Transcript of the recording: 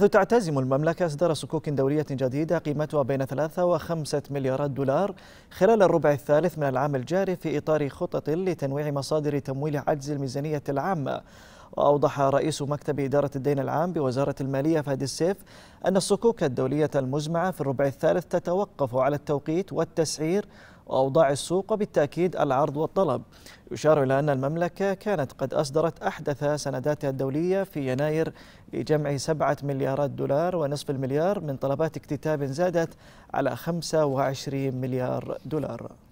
حيث تعتزم المملكة إصدار صكوك دولية جديدة قيمتها بين 3 و5 مليارات دولار خلال الربع الثالث من العام الجاري في إطار خطط لتنويع مصادر تمويل عجز الميزانية العامة وأوضح رئيس مكتب إدارة الدين العام بوزارة المالية فهد السيف أن الصكوك الدولية المزمعة في الربع الثالث تتوقف على التوقيت والتسعير وأوضاع السوق وبالتأكيد العرض والطلب يشار إلى أن المملكة كانت قد أصدرت أحدث سنداتها الدولية في يناير لجمع سبعة مليارات دولار ونصف المليار من طلبات اكتتاب زادت على 25 مليار دولار